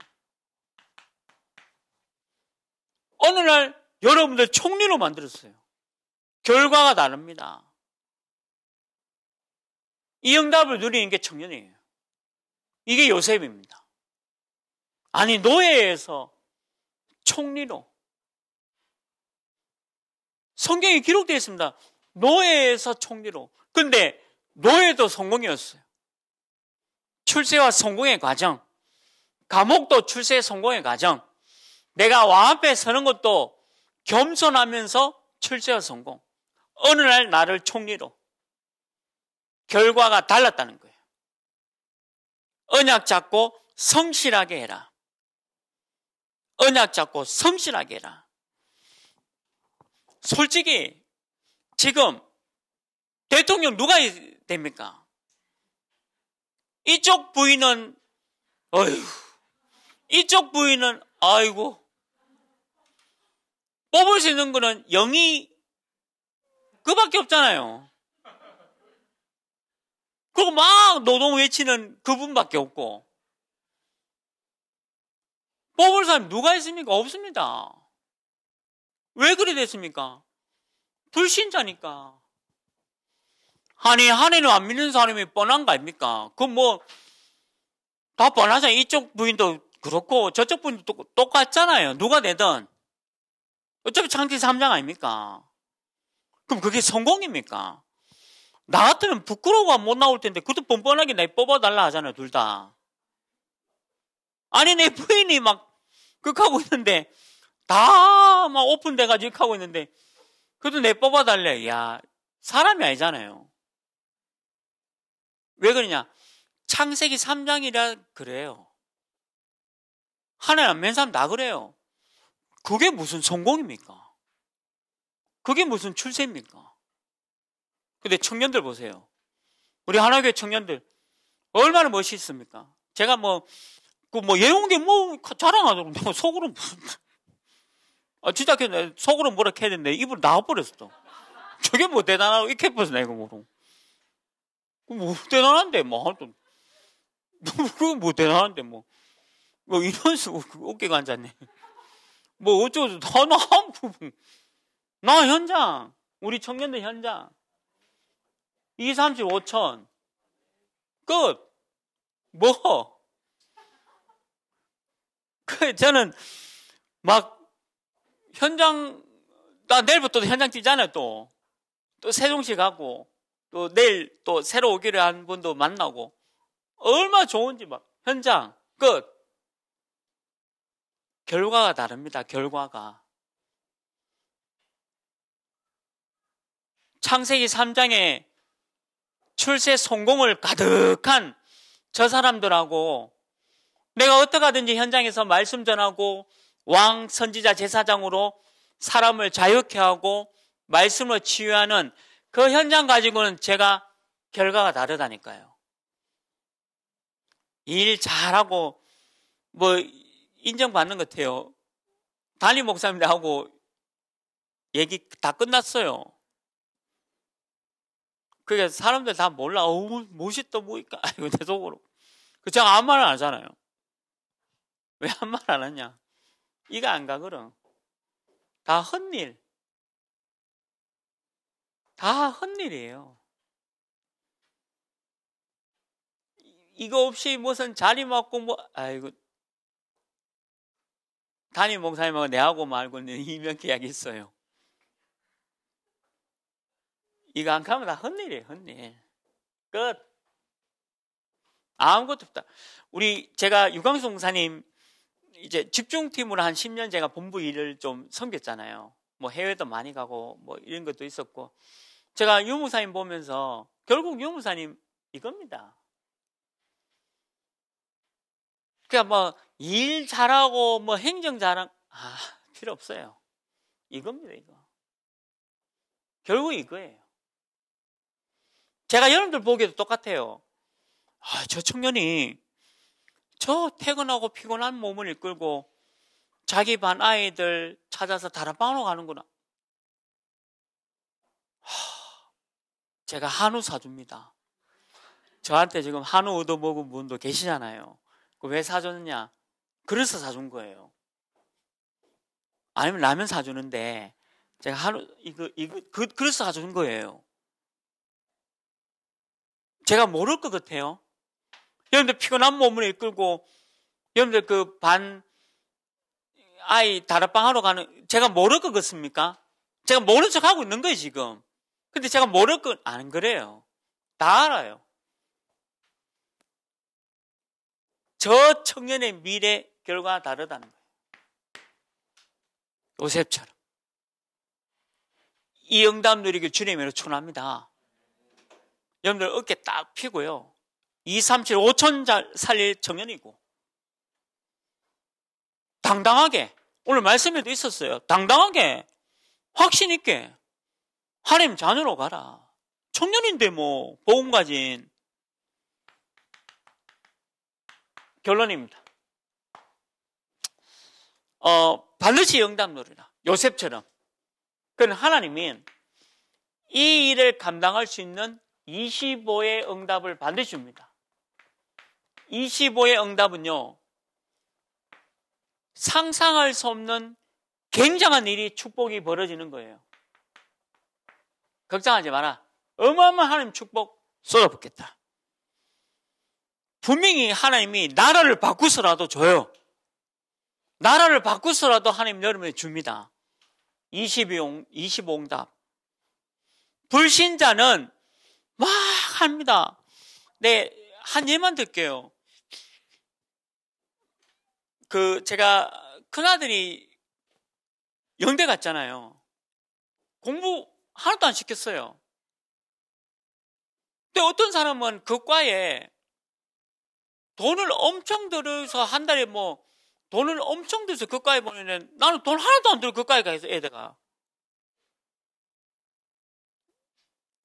어느 날 여러분들 총리로 만들었어요. 결과가 다릅니다. 이 응답을 누리는 게 청년이에요. 이게 요셉입니다. 아니 노예에서 총리로 성경이 기록되어 있습니다. 노예에서 총리로. 근데 노예도 성공이었어요. 출세와 성공의 과정, 감옥도 출세 성공의 과정, 내가 왕 앞에 서는 것도 겸손하면서 출세와 성공. 어느 날 나를 총리로 결과가 달랐다는 거예요. 언약 잡고 성실하게 해라. 언약 잡고 성실하게 해라. 솔직히 지금 대통령 누가 됩니까? 이쪽 부인은 어휴 이쪽 부인은 아이고 뽑을 수 있는 거는 영이 그밖에 없잖아요. 그리고 막 노동 외치는 그분밖에 없고 뽑을 사람 누가 있습니까? 없습니다. 왜 그래 됐습니까? 불신자니까. 아니 한인나안 믿는 사람이 뻔한 거 아닙니까? 그 뭐, 다뻔하잖아 이쪽 부인도 그렇고, 저쪽 부인도 똑같잖아요. 누가 되든. 어차피 창기 3장 아닙니까? 그럼 그게 성공입니까? 나 같으면 부끄러워가 못 나올 텐데, 그것도 뻔뻔하게 내 뽑아달라 하잖아요, 둘 다. 아니, 내 부인이 막, 극하고 있는데, 다 막 오픈돼가지고 하고 있는데, 그래도 내 뽑아달래. 야, 사람이 아니잖아요. 왜 그러냐? 창세기 3장이라 그래요. 하나님 안맨 사람 나 그래요. 그게 무슨 성공입니까? 그게 무슨 출세입니까? 근데 청년들 보세요. 우리 하나교회 청년들 얼마나 멋있습니까? 제가 뭐, 그 뭐 예용계뭐 자랑하더라고. 속으로 무슨, 아, 진짜 속으로 뭐라 캐야 되는데 입으로 나와버렸어. 저게 뭐 대단하고 이렇게 해버렸어, 내가 모르고. 뭐 대단한데 뭐 아, 그건 뭐 대단한데 뭐. 뭐 이런 식으로 뭐 그 어깨가 앉았네. 뭐 어쩌고 저 다나 아, 부분. 나 현장. 우리 청년들 현장. 2, 35천. 끝. 뭐. 그 저는 막 현장 나 내일부터 현장 뛰잖아요 또. 또 세종시 가고 또 내일 또 새로 오기를 한 분도 만나고 얼마 좋은지 막 현장 끝 결과가 다릅니다. 결과가 창세기 3장에 출세 성공을 가득한 저 사람들하고 내가 어떠하든지 현장에서 말씀 전하고 왕 선지자 제사장으로 사람을 자유케 하고 말씀을 치유하는 그 현장 가지고는 제가 결과가 다르다니까요. 일 잘하고 뭐 인정받는 것 같아요. 담임 목사님하고 얘기 다 끝났어요. 그게 사람들 다 몰라. 어우, 멋있다 보니까. 아이고, 내 속으로. 그 제가 아무 말 안 하잖아요. 왜한말안 하냐? 이거 안 가, 그럼. 다 헛일. 다 헛일이에요. 이거 없이 무슨 자리 먹고뭐 아이고 담임 목사님하고 내하고 말고는 이명 계약이 있어요. 이거 안 가면 다 헛일이에요, 헛일. 끝. 아무것도 없다. 우리 제가 유광수 목사님 이제 집중팀으로 한 10년 제가 본부 일을 좀 섬겼잖아요. 뭐 해외도 많이 가고 뭐 이런 것도 있었고 제가 유무사님 보면서 결국 유무사님 이겁니다. 그러니까 뭐일 잘하고 뭐 행정 잘한 아 필요 없어요. 이겁니다 이거. 결국 이거예요. 제가 여러분들 보기에도 똑같아요. 아, 저 청년이 저 퇴근하고 피곤한 몸을 이끌고 자기 반 아이들 찾아서 다락방으로 가는구나. 하, 제가 한우 사줍니다. 저한테 지금 한우 얻어먹은 분도 계시잖아요. 왜 사줬냐? 그래서 사준 거예요. 아니면 라면 사주는데 제가 한우 이거 이거 그 그래서 사준 거예요. 제가 모를 것 같아요. 여러분들 피곤한 몸을 이끌고 여러분들 그 반 아이 다락방 하러 가는 제가 모를 것 같습니까? 제가 모른 척 하고 있는 거예요 지금. 근데 제가 모를 건 안 그래요. 다 알아요. 저 청년의 미래 결과가 다르다는 거예요. 요셉처럼. 이 응답 누리기 주님으로 축원합니다 여러분들 어깨 딱 피고요. 2, 3, 7, 5천 살릴 청년이고 당당하게 오늘 말씀에도 있었어요. 당당하게 확신 있게 하나 자녀로 가라. 청년인데 뭐 복음 가진 결론입니다. 어, 반드시 영답노리라. 요셉처럼. 그건 하나님이 이 일을 감당할 수 있는 25의 응답을 반드시 줍니다. 25의 응답은요, 상상할 수 없는 굉장한 일이 축복이 벌어지는 거예요. 걱정하지 마라. 어마어마한 하나님 축복 쏟아붓겠다. 분명히 하나님이 나라를 바꾸서라도 줘요. 나라를 바꾸서라도 하나님 여러분에 줍니다. 2 2용 25응답. 불신자는 막 합니다. 네, 한 예만 들게요. 그, 제가 큰아들이 영대 갔잖아요. 공부 하나도 안 시켰어요. 근데 어떤 사람은 그과에 돈을 엄청 들여서 한 달에 뭐 돈을 엄청 들여서 그과에 보내는 나는 돈 하나도 안 들여 그과에 가서 애들가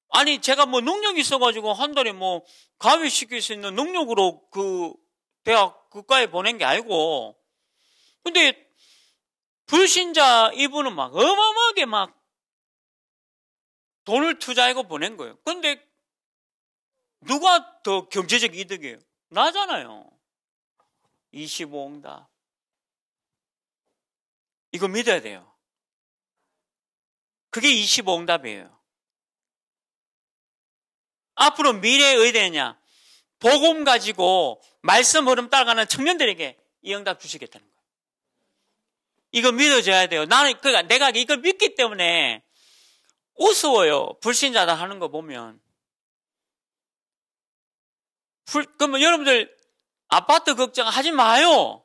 아니 제가 뭐 능력이 있어가지고 한 달에 뭐 가위 시킬 수 있는 능력으로 그 대학 그과에 보낸 게 아니고 근데 불신자 이분은 막 어마어마하게 막 돈을 투자하고 보낸 거예요. 근데 누가 더 경제적 이득이에요? 나잖아요. 25응답. 이거 믿어야 돼요. 그게 25응답이에요. 앞으로 미래의 의대냐? 복음 가지고 말씀 흐름 따라가는 청년들에게 이 응답 주시겠다는 거예요. 이거 믿어줘야 돼요. 나는, 그니까 내가 이걸 믿기 때문에 우스워요. 불신자다 하는 거 보면. 불, 그러면 여러분들 아파트 걱정하지 마요.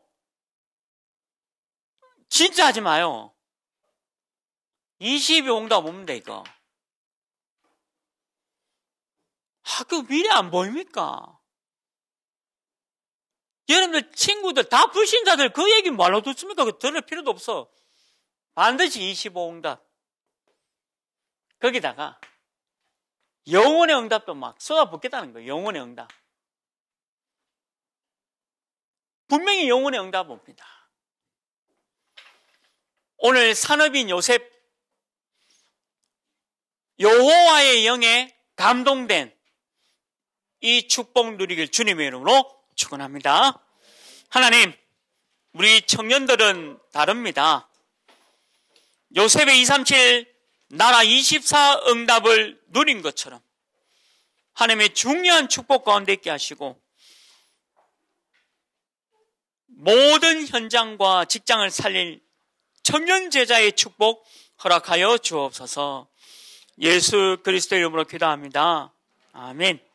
진짜 하지 마요. 20이 온다 뭡니다, 이거. 학교 미래 안 보입니까? 여러분들 친구들 다 불신자들 그 얘기 말로 듣습니까? 그 들을 필요도 없어. 반드시 25응답. 거기다가 영혼의 응답도 막 쏟아붓겠다는 거예요. 영혼의 응답. 분명히 영혼의 응답 옵니다. 오늘 산업인 요셉 여호와의 영에 감동된 이 축복 누리길 주님의 이름으로 축원합니다. 하나님, 우리 청년들은 다릅니다. 요셉의 237 나라 24 응답을 누린 것처럼 하나님의 중요한 축복 가운데 있게 하시고 모든 현장과 직장을 살릴 청년 제자의 축복 허락하여 주옵소서 예수 그리스도 이름으로 기도합니다. 아멘.